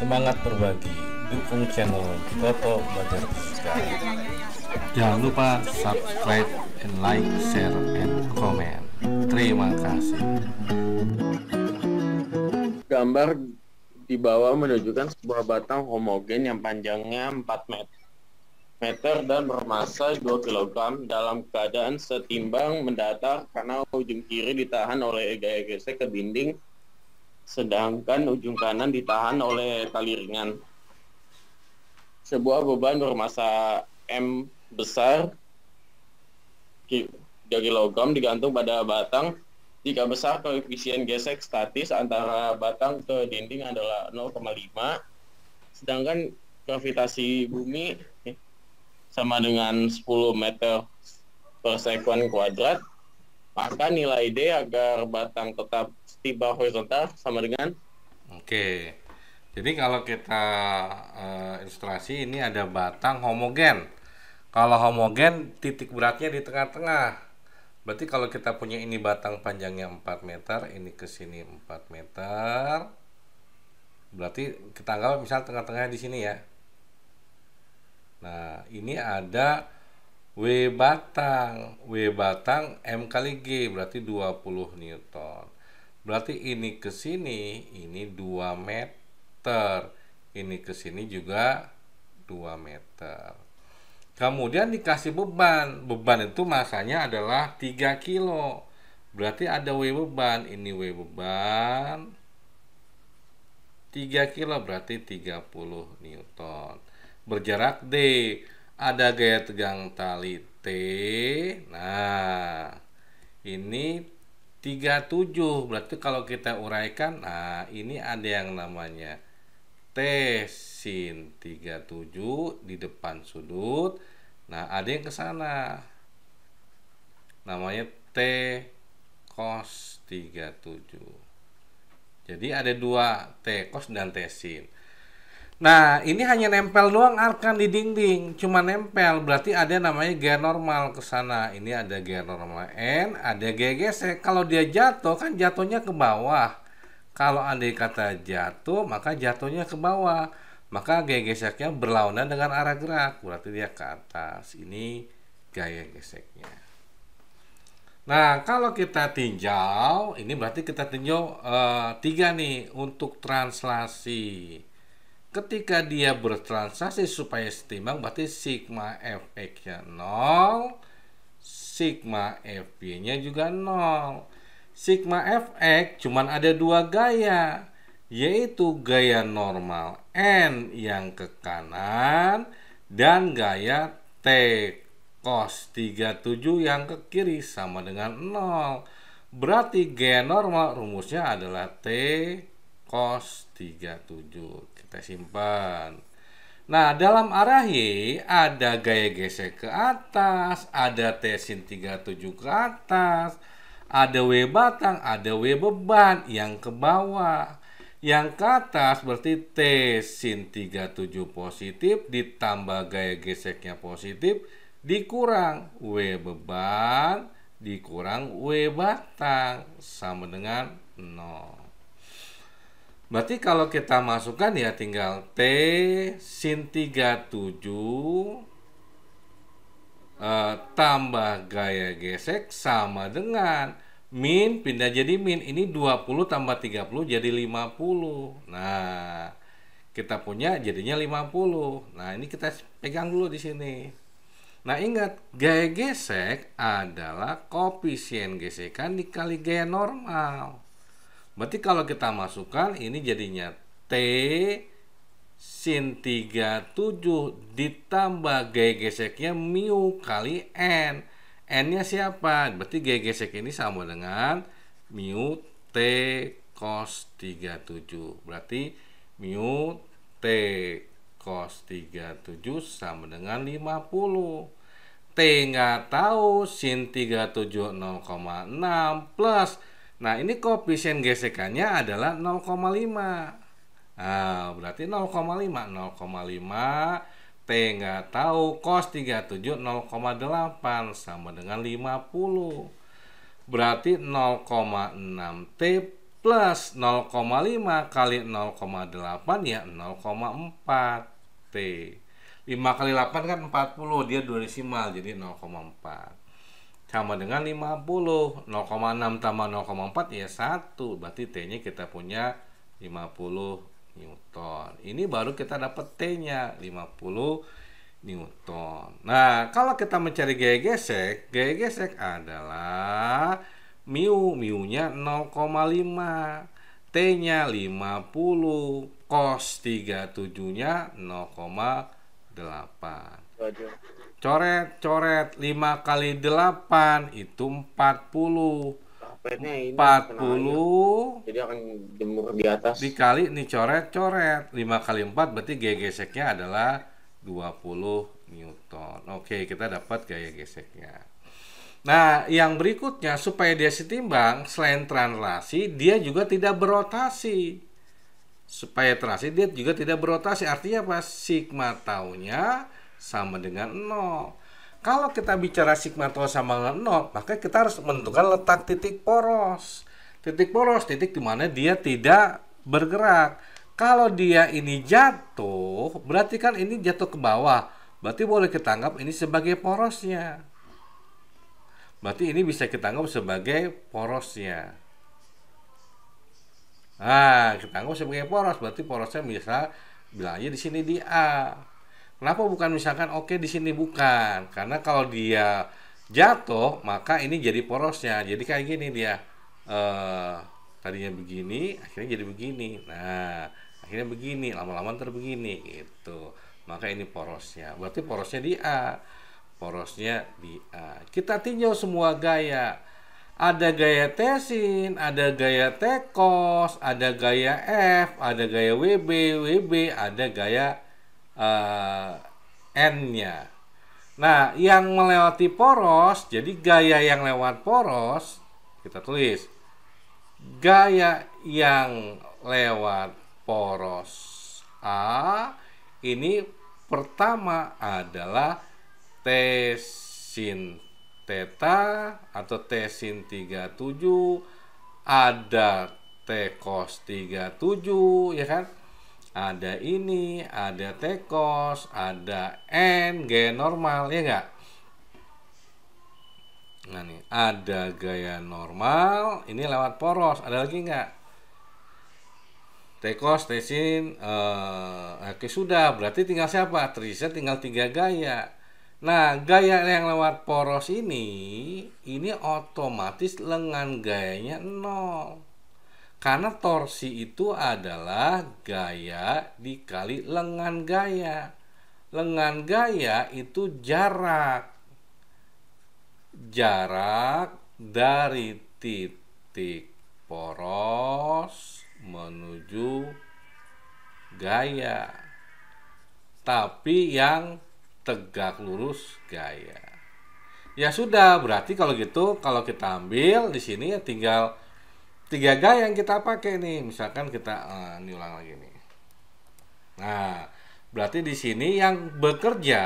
semangat berbagi dukung channel Toto Belajar Sky jangan lupa subscribe and like share and comment terima kasih gambar di bawah menunjukkan sebuah batang homogen yang panjangnya 4 meter meter dan bermassa 2 kg dalam keadaan setimbang mendatar karena ujung kiri ditahan oleh gaya gesek ke dinding sedangkan ujung kanan ditahan oleh tali ringan. Sebuah beban bermassa M besar 3 kg digantung pada batang. Jika besar, koefisien gesek statis antara batang ke dinding adalah 0,5. Sedangkan gravitasi bumi sama dengan 10 meter per sekon kuadrat. Maka nilai D agar batang tetap tiba horizontal sama dengan oke okay. jadi kalau kita uh, ilustrasi ini ada batang homogen kalau homogen titik beratnya di tengah-tengah berarti kalau kita punya ini batang panjangnya 4 meter ini ke sini 4 meter berarti kita anggap misal tengah-tengah di sini ya nah ini ada W batang W batang M kali G berarti 20 Newton Berarti ini ke sini, ini 2 meter. Ini ke sini juga 2 meter. Kemudian dikasih beban. Beban itu masanya adalah 3 kilo. Berarti ada W beban. Ini W beban. 3 kilo berarti 30 Newton. Berjarak D. Ada gaya tegang tali T. Nah, ini 37 berarti kalau kita uraikan nah ini ada yang namanya T sin 37 di depan sudut nah ada yang ke sana namanya T cos 37 jadi ada dua T cos dan T sin Nah, ini hanya nempel doang arkan di dinding, cuma nempel. Berarti ada namanya gear normal ke sana. Ini ada gear normal N, ada g gesek. Kalau dia jatuh kan jatuhnya ke bawah. Kalau andai kata jatuh, maka jatuhnya ke bawah. Maka g geseknya berlawanan dengan arah gerak. Berarti dia ke atas. Ini gaya geseknya. Nah, kalau kita tinjau, ini berarti kita tinjau uh, tiga nih untuk translasi ketika dia bertransaksi supaya setimbang, berarti sigma fx-nya 0, sigma fy-nya juga 0. Sigma fx cuman ada dua gaya, yaitu gaya normal n yang ke kanan dan gaya t cos 37 yang ke kiri sama dengan 0. Berarti gaya normal rumusnya adalah t cos 37. Kita simpan. Nah, dalam arahi ada gaya gesek ke atas, ada tesin 37 ke atas, ada W batang, ada W beban yang ke bawah. Yang ke atas berarti tesin 37 positif ditambah gaya geseknya positif dikurang W beban dikurang W batang sama dengan 0. Berarti kalau kita masukkan ya tinggal T sin 37 eh, tambah gaya gesek sama dengan min pindah jadi min. Ini 20 tambah 30 jadi 50. Nah, kita punya jadinya 50. Nah, ini kita pegang dulu di sini. Nah, ingat gaya gesek adalah koefisien gesekan dikali gaya normal. Berarti kalau kita masukkan ini jadinya T sin 37 ditambah G geseknya mu kali N. N-nya siapa? Berarti G gesek ini sama dengan mu T cos 37. Berarti mu T cos 37 sama dengan 50. T nggak tahu sin 37 0,6 plus Nah, ini koefisien gesekannya adalah 0,5. Nah, berarti 0,5. 0,5 T nggak tahu, cos 37 0,8 sama dengan 50. Berarti 0,6 T plus 0,5 kali 0,8 ya 0,4 T. 5 kali 8 kan 40, dia dua desimal jadi 0,4 sama dengan 50 0,6 tambah 0,4 ya 1 berarti T nya kita punya 50 Newton ini baru kita dapat T nya 50 Newton nah kalau kita mencari gaya gesek gaya gesek adalah mu mu nya 0,5 T nya 50 cos 37 nya 0,8 coret coret lima kali delapan itu empat puluh. Empat puluh. jadi akan jemur di atas dikali nih coret-coret lima kali empat berarti gaya geseknya adalah dua puluh newton oke kita dapat gaya geseknya nah yang berikutnya supaya dia setimbang selain translasi dia juga tidak berotasi supaya translasi dia juga tidak berotasi artinya apa sigma taunya sama dengan 0. Kalau kita bicara sigma tau sama dengan 0, maka kita harus menentukan letak titik poros. Titik poros, titik dimana dia tidak bergerak. Kalau dia ini jatuh, berarti kan ini jatuh ke bawah. Berarti boleh kita anggap ini sebagai porosnya. Berarti ini bisa kita anggap sebagai porosnya. Nah, kita anggap sebagai poros, berarti porosnya bisa bilang aja di sini di A. Kenapa bukan misalkan oke okay, di sini bukan? Karena kalau dia jatuh maka ini jadi porosnya. Jadi kayak gini dia eh, tadinya begini akhirnya jadi begini. Nah akhirnya begini lama-lama terbegini gitu. Maka ini porosnya. Berarti porosnya di A. Porosnya di A. Kita tinjau semua gaya ada gaya tesin, ada gaya tekos, ada gaya F, ada gaya WB, WB, ada gaya uh, N-nya. Nah, yang melewati poros, jadi gaya yang lewat poros, kita tulis gaya yang lewat poros A ini pertama adalah tesin teta atau tesin 37 ada T cos 37 ya kan ada ini, ada t ada n, g normal, ya nggak? Nah nih, ada gaya normal, ini lewat poros, ada lagi nggak? T tesin, eh, oke sudah, berarti tinggal siapa? Trisnya tinggal tiga gaya. Nah, gaya yang lewat poros ini, ini otomatis lengan gayanya nol. Karena torsi itu adalah gaya dikali lengan gaya. Lengan gaya itu jarak. Jarak dari titik poros menuju gaya. Tapi yang tegak lurus gaya. Ya sudah, berarti kalau gitu kalau kita ambil di sini ya tinggal tiga gaya yang kita pakai nih misalkan kita uh, ini ulang lagi nih nah berarti di sini yang bekerja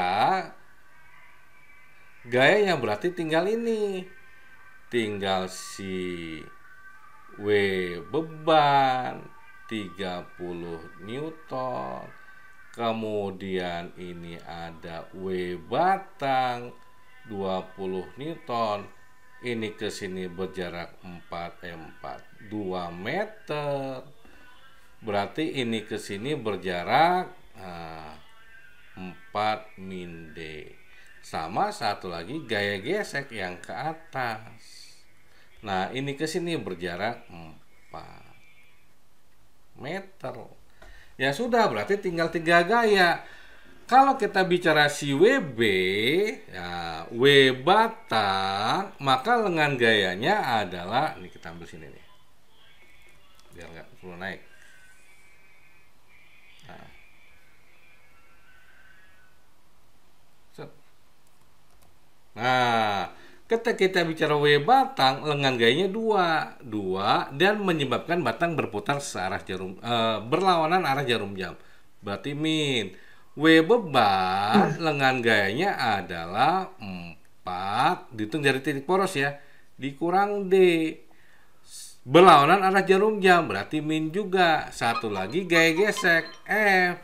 gaya yang berarti tinggal ini tinggal si W beban 30 Newton kemudian ini ada W batang 20 Newton ini ke sini berjarak 4 eh, 4 2 meter berarti ini ke sini berjarak nah, 4 min D sama satu lagi gaya gesek yang ke atas nah ini ke sini berjarak 4 meter ya sudah berarti tinggal tiga gaya kalau kita bicara si WB, ya, W batang, maka lengan gayanya adalah, ini kita ambil sini nih biar nggak perlu naik nah. nah ketika kita bicara W batang lengan gayanya dua dua dan menyebabkan batang berputar searah jarum e, berlawanan arah jarum jam berarti min W beban hmm. lengan gayanya adalah empat dihitung dari titik poros ya dikurang D Berlawanan arah jarum jam berarti min juga. Satu lagi gaya gesek F.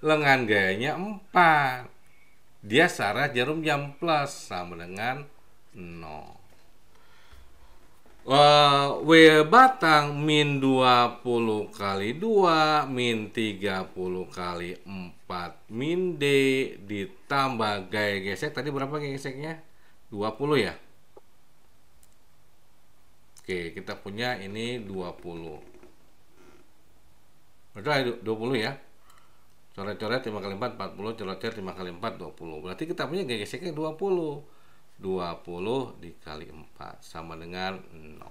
Lengan gayanya 4. Dia searah jarum jam plus sama dengan 0. Uh, eh, W batang min 20 kali 2 min 30 kali 4 min D ditambah gaya gesek tadi berapa gaya geseknya? 20 ya? Oke, kita punya ini 20. Betul 20 ya. Coret-coret 5 kali 4 40, coret-coret 5 kali 4 20. Berarti kita punya gesek 20. 20 dikali 4 sama dengan 0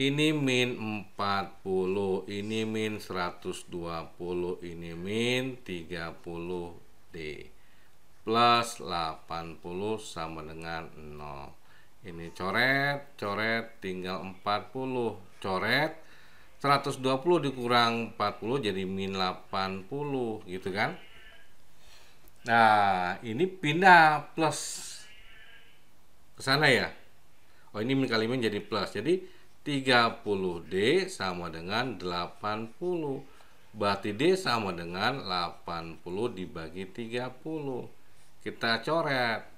ini min 40, ini min 120, ini min 30D plus 80 sama dengan 0 ini coret coret tinggal 40 coret 120 dikurang 40 jadi min 80 gitu kan nah ini pindah plus ke sana ya oh ini min kali min jadi plus jadi 30D sama dengan 80 berarti D sama dengan 80 dibagi 30 kita coret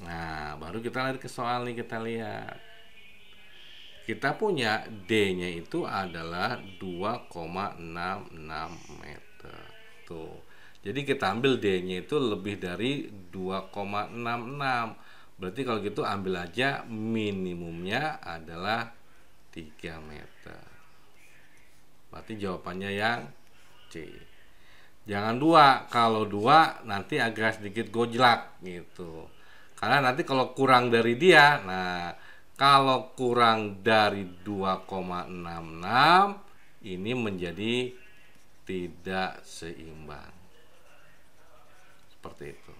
Nah, baru kita lihat ke soal nih kita lihat. Kita punya D-nya itu adalah 2,66 meter. Tuh. Jadi kita ambil D-nya itu lebih dari 2,66. Berarti kalau gitu ambil aja minimumnya adalah 3 meter. Berarti jawabannya yang C. Jangan dua, kalau dua nanti agak sedikit gojlak gitu. Karena nanti kalau kurang dari dia, nah kalau kurang dari 2,66 ini menjadi tidak seimbang. Seperti itu.